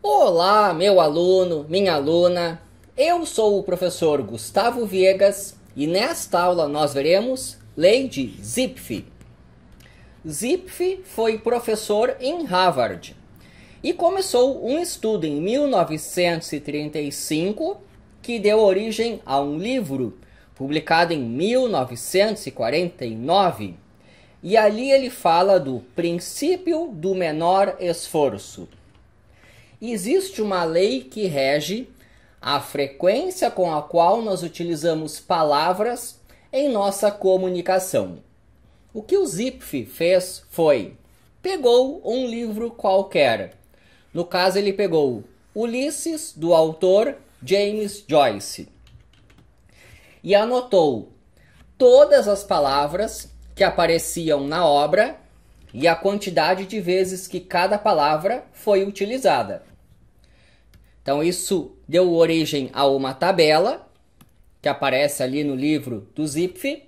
Olá, meu aluno, minha aluna. Eu sou o professor Gustavo Viegas e nesta aula nós veremos lei de Zipf. Zipf foi professor em Harvard e começou um estudo em 1935 que deu origem a um livro publicado em 1949. E ali ele fala do princípio do menor esforço existe uma lei que rege a frequência com a qual nós utilizamos palavras em nossa comunicação. O que o Zipf fez foi pegou um livro qualquer. No caso, ele pegou Ulisses, do autor James Joyce, e anotou todas as palavras que apareciam na obra e a quantidade de vezes que cada palavra foi utilizada. Então, isso deu origem a uma tabela que aparece ali no livro do Zipf,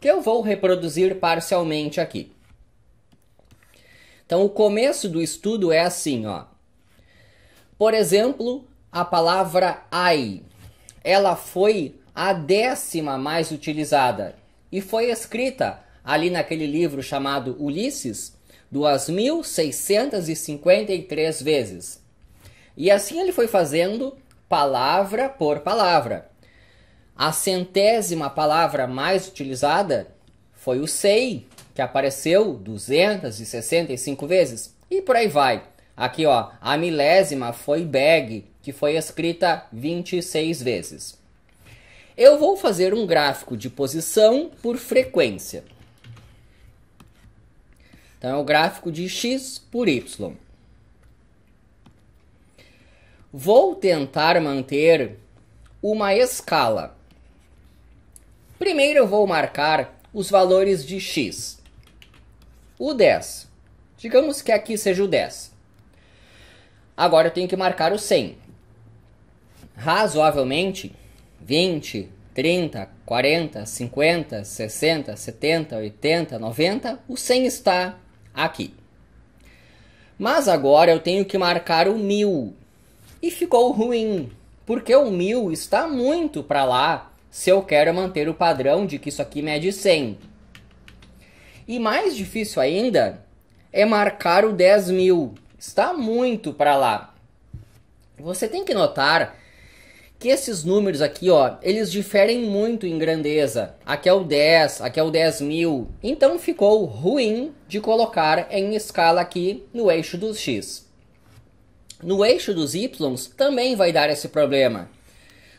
que eu vou reproduzir parcialmente aqui. Então, o começo do estudo é assim, ó. Por exemplo, a palavra ai, ela foi a décima mais utilizada e foi escrita ali naquele livro chamado Ulisses 2653 vezes. E assim ele foi fazendo palavra por palavra. A centésima palavra mais utilizada foi o sei, que apareceu 265 vezes. E por aí vai. Aqui, ó, a milésima foi bag, que foi escrita 26 vezes. Eu vou fazer um gráfico de posição por frequência. Então é o gráfico de x por y. Vou tentar manter uma escala. Primeiro eu vou marcar os valores de x. O 10. Digamos que aqui seja o 10. Agora eu tenho que marcar o 100. Razoavelmente, 20, 30, 40, 50, 60, 70, 80, 90, o 100 está aqui. Mas agora eu tenho que marcar o mil. E ficou ruim, porque o mil está muito para lá se eu quero manter o padrão de que isso aqui mede 100. E mais difícil ainda é marcar o 10.000. mil. Está muito para lá. Você tem que notar que esses números aqui, ó, eles diferem muito em grandeza. Aqui é o 10, aqui é o 10 mil. Então ficou ruim de colocar em escala aqui no eixo dos x. No eixo dos y também vai dar esse problema.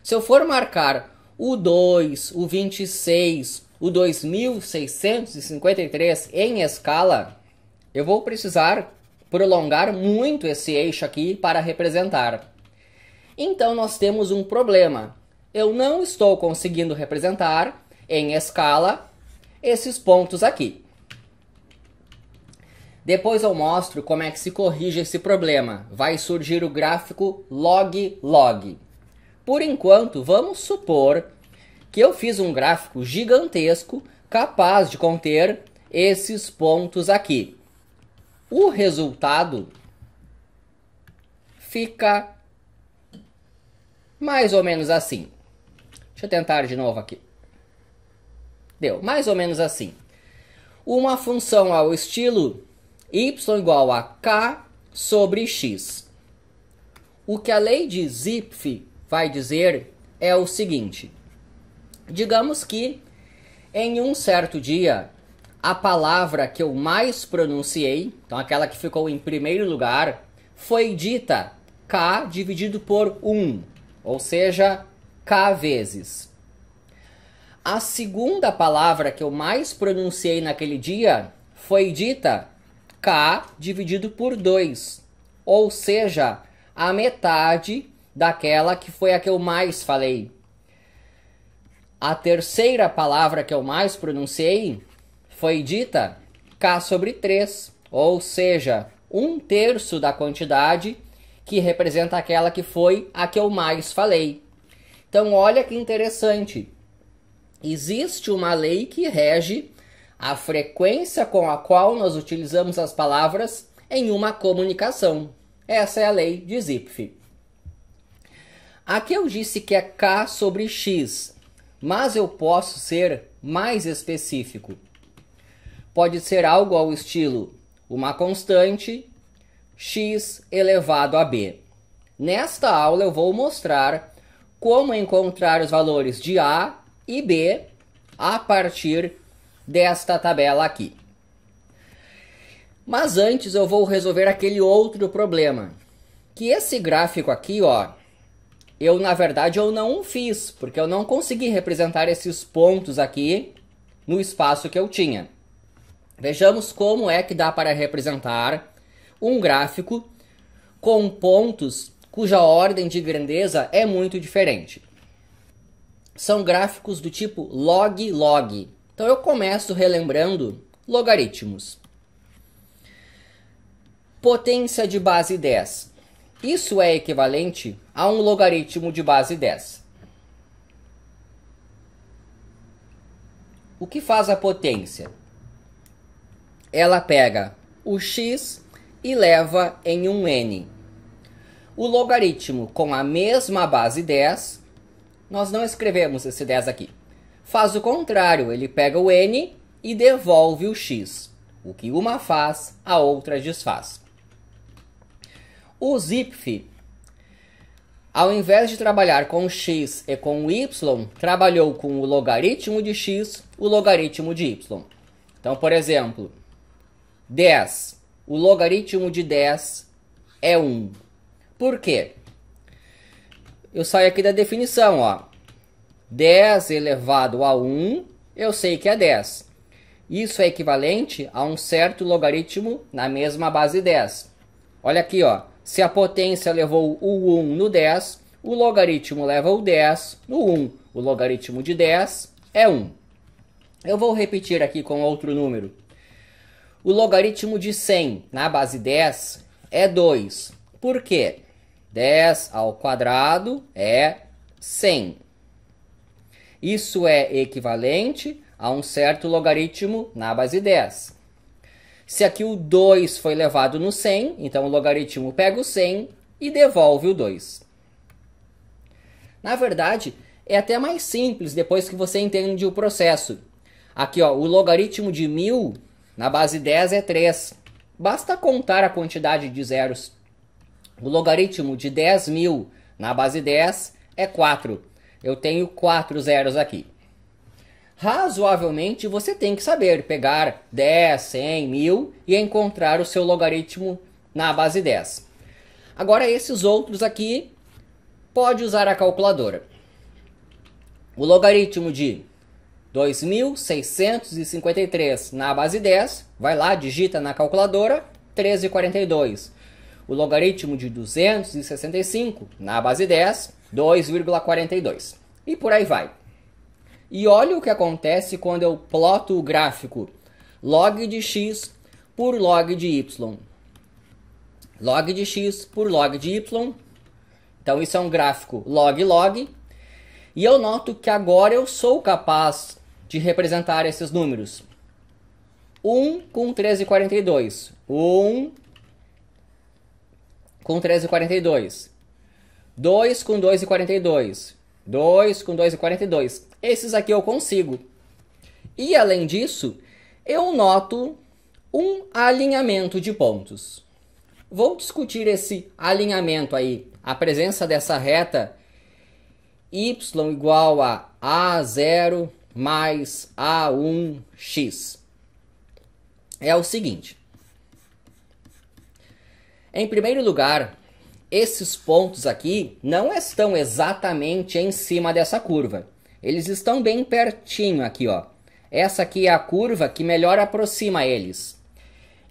Se eu for marcar o 2, o 26, o 2653 em escala, eu vou precisar prolongar muito esse eixo aqui para representar. Então nós temos um problema. Eu não estou conseguindo representar em escala esses pontos aqui. Depois eu mostro como é que se corrige esse problema. Vai surgir o gráfico log log. Por enquanto, vamos supor que eu fiz um gráfico gigantesco capaz de conter esses pontos aqui. O resultado fica mais ou menos assim. Deixa eu tentar de novo aqui. Deu, mais ou menos assim. Uma função ao estilo y igual a k sobre x. O que a lei de Zipf vai dizer é o seguinte. Digamos que em um certo dia a palavra que eu mais pronunciei, então aquela que ficou em primeiro lugar, foi dita k dividido por 1 ou seja, k vezes. A segunda palavra que eu mais pronunciei naquele dia foi dita k dividido por 2, ou seja, a metade daquela que foi a que eu mais falei. A terceira palavra que eu mais pronunciei foi dita k sobre 3, ou seja, um terço da quantidade que representa aquela que foi a que eu mais falei. Então, olha que interessante. Existe uma lei que rege a frequência com a qual nós utilizamos as palavras em uma comunicação. Essa é a lei de Zipf. Aqui eu disse que é K sobre X, mas eu posso ser mais específico. Pode ser algo ao estilo uma constante x elevado a b. Nesta aula eu vou mostrar como encontrar os valores de a e b a partir desta tabela aqui. Mas antes eu vou resolver aquele outro problema, que esse gráfico aqui, ó, eu na verdade eu não fiz, porque eu não consegui representar esses pontos aqui no espaço que eu tinha. Vejamos como é que dá para representar um gráfico com pontos cuja ordem de grandeza é muito diferente. São gráficos do tipo log-log. Então eu começo relembrando logaritmos. Potência de base 10. Isso é equivalente a um logaritmo de base 10. O que faz a potência? Ela pega o x e leva em um n. O logaritmo com a mesma base 10, nós não escrevemos esse 10 aqui. Faz o contrário, ele pega o n e devolve o x. O que uma faz, a outra desfaz. O Zipf, ao invés de trabalhar com x e com y, trabalhou com o logaritmo de x, o logaritmo de y. Então, por exemplo, 10 o logaritmo de 10 é 1. Por quê? Eu saio aqui da definição, ó. 10 elevado a 1, eu sei que é 10. Isso é equivalente a um certo logaritmo na mesma base 10. Olha aqui, ó. Se a potência levou o 1 no 10, o logaritmo leva o 10 no 1. O logaritmo de 10 é 1. Eu vou repetir aqui com outro número. O logaritmo de 100 na base 10 é 2. Por quê? 10 ao quadrado é 100. Isso é equivalente a um certo logaritmo na base 10. Se aqui o 2 foi levado no 100, então o logaritmo pega o 100 e devolve o 2. Na verdade, é até mais simples depois que você entende o processo. Aqui, ó, o logaritmo de 1000 na base 10 é 3. Basta contar a quantidade de zeros. O logaritmo de 10.000 na base 10 é 4. Eu tenho 4 zeros aqui. Razoavelmente, você tem que saber pegar 10, 100, 1.000 e encontrar o seu logaritmo na base 10. Agora, esses outros aqui, pode usar a calculadora. O logaritmo de 2.653 na base 10, vai lá, digita na calculadora, 13,42. O logaritmo de 265 na base 10, 2,42. E por aí vai. E olha o que acontece quando eu ploto o gráfico log de x por log de y. Log de x por log de y. Então isso é um gráfico log log. E eu noto que agora eu sou capaz de representar esses números. 1 com 13,42. 1 com 13,42. 2 com 2,42. 2 com 2,42. Esses aqui eu consigo. E além disso, eu noto um alinhamento de pontos. Vou discutir esse alinhamento aí, a presença dessa reta y igual a a0 mais A1x. É o seguinte. Em primeiro lugar, esses pontos aqui não estão exatamente em cima dessa curva. Eles estão bem pertinho aqui, ó. Essa aqui é a curva que melhor aproxima eles.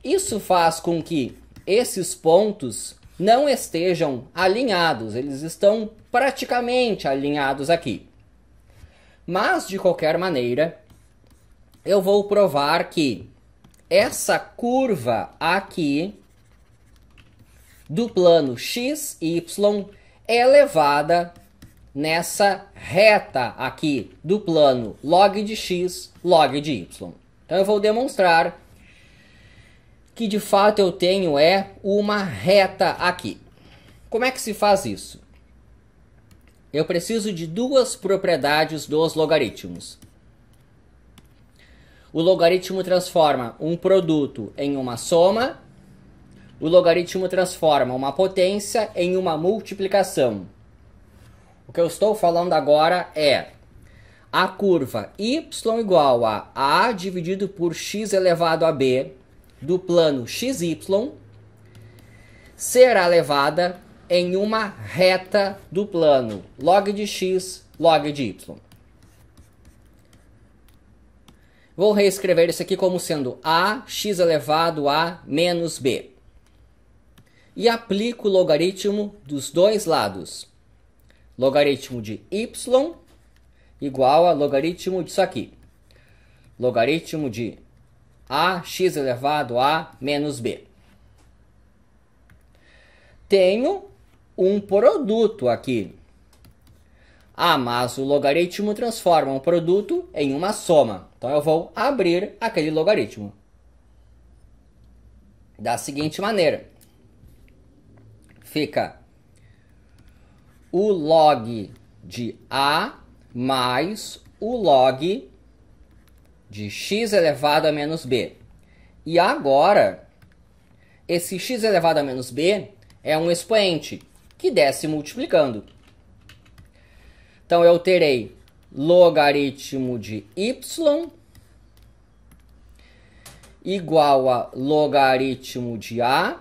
Isso faz com que esses pontos não estejam alinhados, eles estão praticamente alinhados aqui. Mas, de qualquer maneira, eu vou provar que essa curva aqui do plano x, y é elevada nessa reta aqui do plano log de x, log de y. Então eu vou demonstrar que de fato eu tenho é uma reta aqui. Como é que se faz isso? eu preciso de duas propriedades dos logaritmos. O logaritmo transforma um produto em uma soma. O logaritmo transforma uma potência em uma multiplicação. O que eu estou falando agora é a curva y igual a a dividido por x elevado a b do plano xy será levada em uma reta do plano log de x, log de y. Vou reescrever isso aqui como sendo a x elevado a menos b. E aplico o logaritmo dos dois lados. Logaritmo de y igual a logaritmo disso aqui. Logaritmo de a x elevado a menos b. Tenho um produto aqui. Ah, mas o logaritmo transforma um produto em uma soma. Então eu vou abrir aquele logaritmo. Da seguinte maneira. Fica o log de A mais o log de x elevado a menos b. E agora, esse x elevado a menos b é um expoente que desce multiplicando. Então eu terei logaritmo de y igual a logaritmo de a,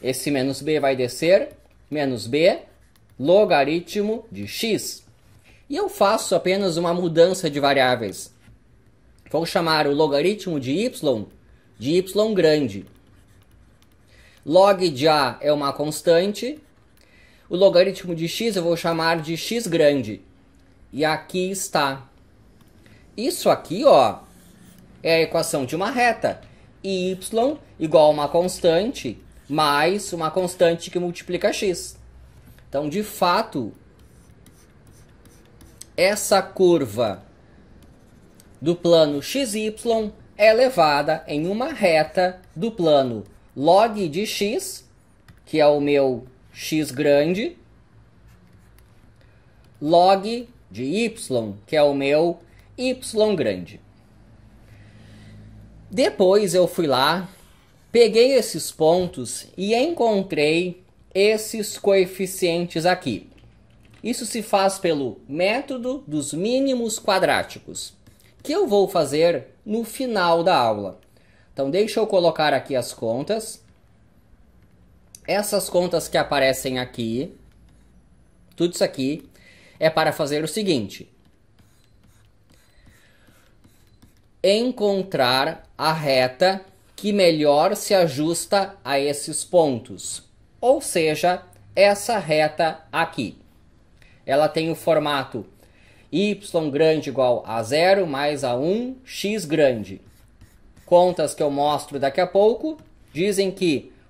esse menos b vai descer, menos b, logaritmo de x. E eu faço apenas uma mudança de variáveis. Vou chamar o logaritmo de y de y grande. Log de a é uma constante, o logaritmo de x eu vou chamar de x grande. E aqui está. Isso aqui, ó, é a equação de uma reta. Y igual a uma constante mais uma constante que multiplica x. Então, de fato, essa curva do plano xy é levada em uma reta do plano log de x, que é o meu x grande log de y, que é o meu y grande. Depois eu fui lá, peguei esses pontos e encontrei esses coeficientes aqui. Isso se faz pelo método dos mínimos quadráticos, que eu vou fazer no final da aula. Então deixa eu colocar aqui as contas. Essas contas que aparecem aqui, tudo isso aqui, é para fazer o seguinte: encontrar a reta que melhor se ajusta a esses pontos, ou seja, essa reta aqui. Ela tem o formato y grande igual a zero mais a 1, x grande. Contas que eu mostro daqui a pouco dizem que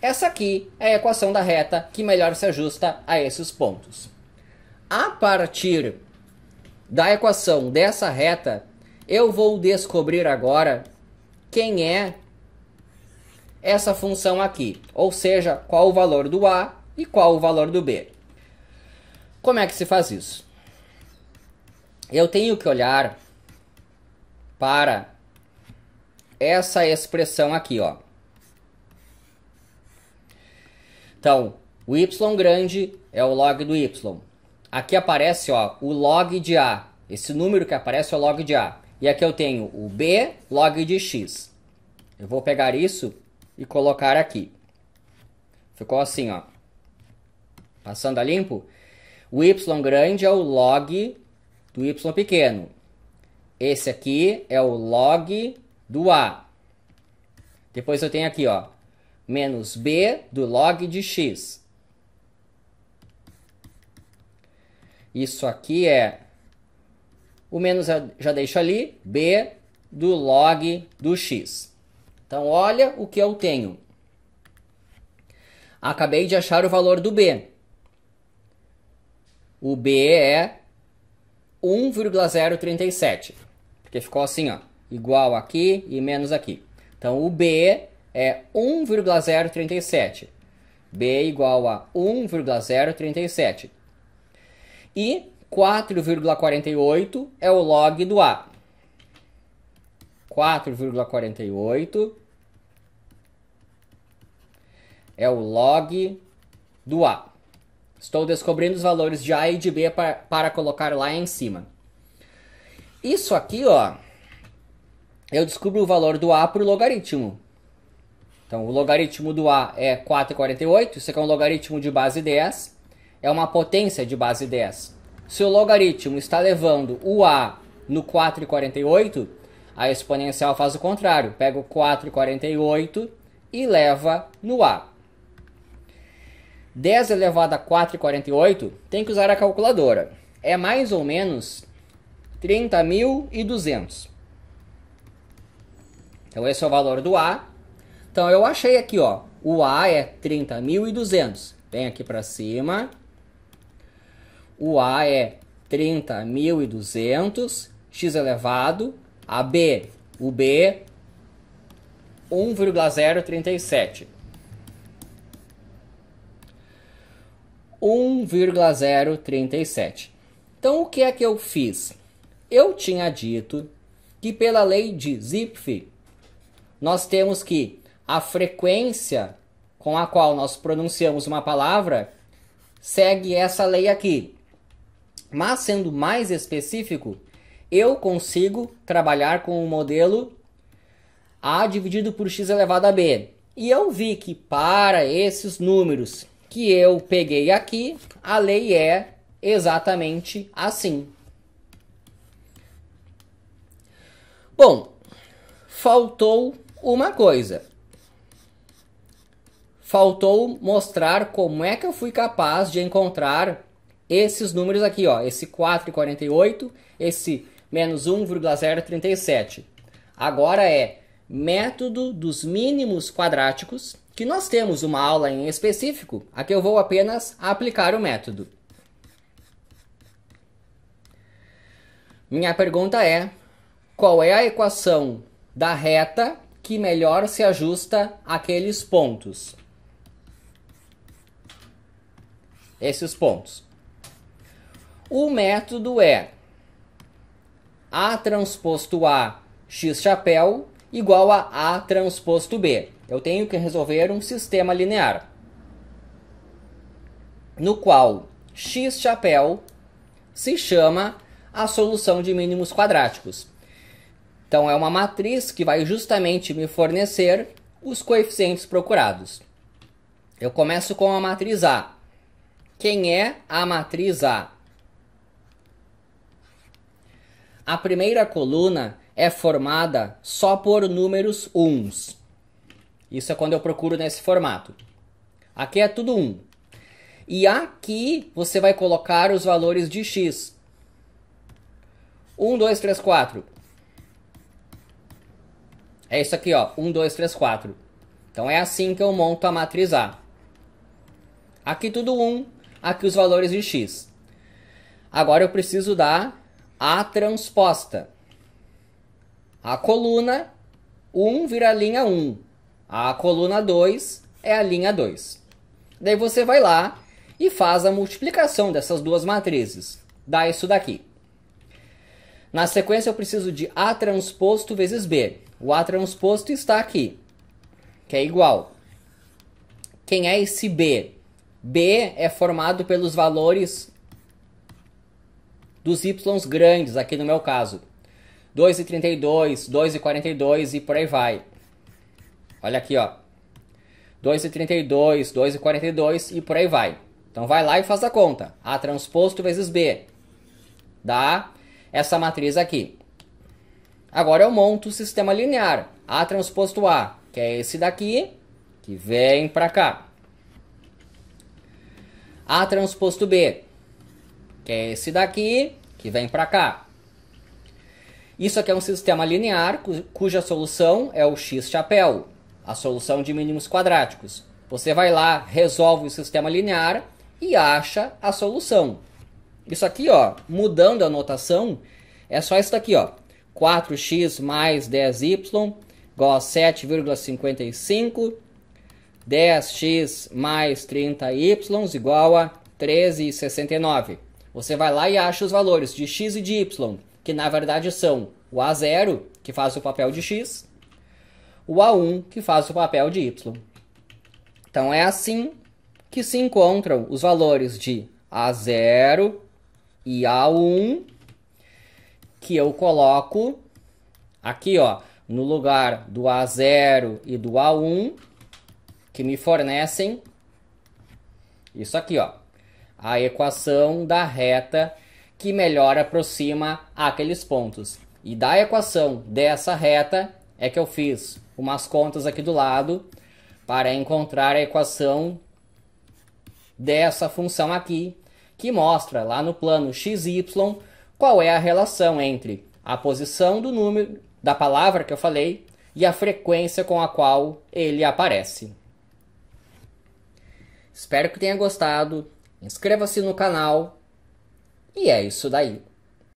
Essa aqui é a equação da reta que melhor se ajusta a esses pontos. A partir da equação dessa reta, eu vou descobrir agora quem é essa função aqui, ou seja, qual o valor do a e qual o valor do b. Como é que se faz isso? Eu tenho que olhar para essa expressão aqui, ó. Então, o y grande é o log do y. Aqui aparece ó, o log de A. Esse número que aparece é o log de A. E aqui eu tenho o B log de X. Eu vou pegar isso e colocar aqui. Ficou assim, ó. Passando a limpo. O y grande é o log do y pequeno. Esse aqui é o log do A. Depois eu tenho aqui, ó, menos b do log de x. Isso aqui é o menos eu já deixo ali, b do log do x. Então, olha o que eu tenho. Acabei de achar o valor do b. O b é 1,037, porque ficou assim, ó, igual aqui e menos aqui. Então, o b é 1,037. B é igual a 1,037. E 4,48 é o log do A. 4,48 é o log do A. Estou descobrindo os valores de A e de B para, para colocar lá em cima. Isso aqui, ó, eu descubro o valor do A para o logaritmo. Então, o logaritmo do A é 4,48, isso aqui é um logaritmo de base 10, é uma potência de base 10. Se o logaritmo está levando o A no 4,48, a exponencial faz o contrário, pega o 4,48 e leva no A. 10 elevado a 4,48 tem que usar a calculadora. É mais ou menos 30.200. Então, esse é o valor do A então eu achei aqui, ó, o A é 30.200. Vem aqui para cima. O A é 30.200 x elevado a B, o B 1,037. 1,037. Então o que é que eu fiz? Eu tinha dito que pela lei de Zipf nós temos que a frequência com a qual nós pronunciamos uma palavra segue essa lei aqui. Mas sendo mais específico, eu consigo trabalhar com o modelo a dividido por x elevado a b. E eu vi que para esses números que eu peguei aqui, a lei é exatamente assim. Bom, faltou uma coisa faltou mostrar como é que eu fui capaz de encontrar esses números aqui, ó, esse 4,48, esse menos 1,037. Agora é método dos mínimos quadráticos, que nós temos uma aula em específico, aqui eu vou apenas aplicar o método. Minha pergunta é, qual é a equação da reta que melhor se ajusta àqueles pontos? esses pontos. O método é A transposto A x chapéu igual a A transposto B. Eu tenho que resolver um sistema linear no qual x chapéu se chama a solução de mínimos quadráticos. Então é uma matriz que vai justamente me fornecer os coeficientes procurados. Eu começo com a matriz A. Quem é a matriz A? A primeira coluna é formada só por números 1. Isso é quando eu procuro nesse formato. Aqui é tudo 1. E aqui você vai colocar os valores de x. 1, 2, 3, 4. É isso aqui, ó. 1, 2, 3, 4. Então é assim que eu monto a matriz A. Aqui tudo 1, aqui os valores de x. Agora eu preciso da A transposta. A coluna 1 vira a linha 1. A coluna 2 é a linha 2. Daí você vai lá e faz a multiplicação dessas duas matrizes. Dá isso daqui. Na sequência eu preciso de A transposto vezes B. O A transposto está aqui, que é igual. Quem é esse B? B é formado pelos valores dos y grandes, aqui no meu caso. 2,32, 2,42 e por aí vai. Olha aqui, ó. 2,32, 2,42 e por aí vai. Então vai lá e faz a conta. A transposto vezes B. Dá essa matriz aqui. Agora eu monto o sistema linear. A transposto A, que é esse daqui, que vem para cá. A transposto B, que é esse daqui, que vem para cá. Isso aqui é um sistema linear cuja solução é o x chapéu, a solução de mínimos quadráticos. Você vai lá, resolve o sistema linear e acha a solução. Isso aqui, ó, mudando a notação, é só isso daqui, ó. 4x mais 10y igual a 7,55 10x mais 30y igual a 13,69. Você vai lá e acha os valores de x e de y, que na verdade são o A0, que faz o papel de x, o A1, que faz o papel de y. Então é assim que se encontram os valores de A0 e A1, que eu coloco aqui, ó, no lugar do A0 e do A1, que me fornecem isso aqui, ó, a equação da reta que melhor aproxima aqueles pontos. E da equação dessa reta é que eu fiz umas contas aqui do lado para encontrar a equação dessa função aqui, que mostra lá no plano xy qual é a relação entre a posição do número da palavra que eu falei e a frequência com a qual ele aparece. Espero que tenha gostado. Inscreva-se no canal. E é isso daí.